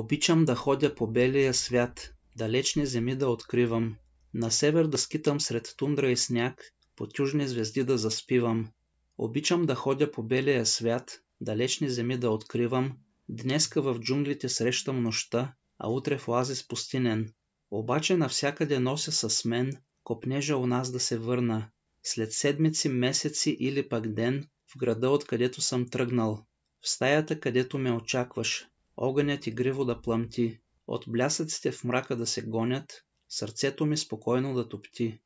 Обичам да ходя по белия свят, далечни земи да откривам, на север да скитам сред тундра и сняг, по тюжни звезди да заспивам. Обичам да ходя по белия свят, далечни земи да откривам, днеска в джунглите срещам нощта, а утре в оазис пустинен. Обаче навсякъде нося с мен копнежа у нас да се върна, след седмици, месеци или пък ден в града, откъдето съм тръгнал, в стаята, където ме очакваш, огънят игриво да плъмти, от блясъците в мрака да се гонят, сърцето ми спокойно да топти.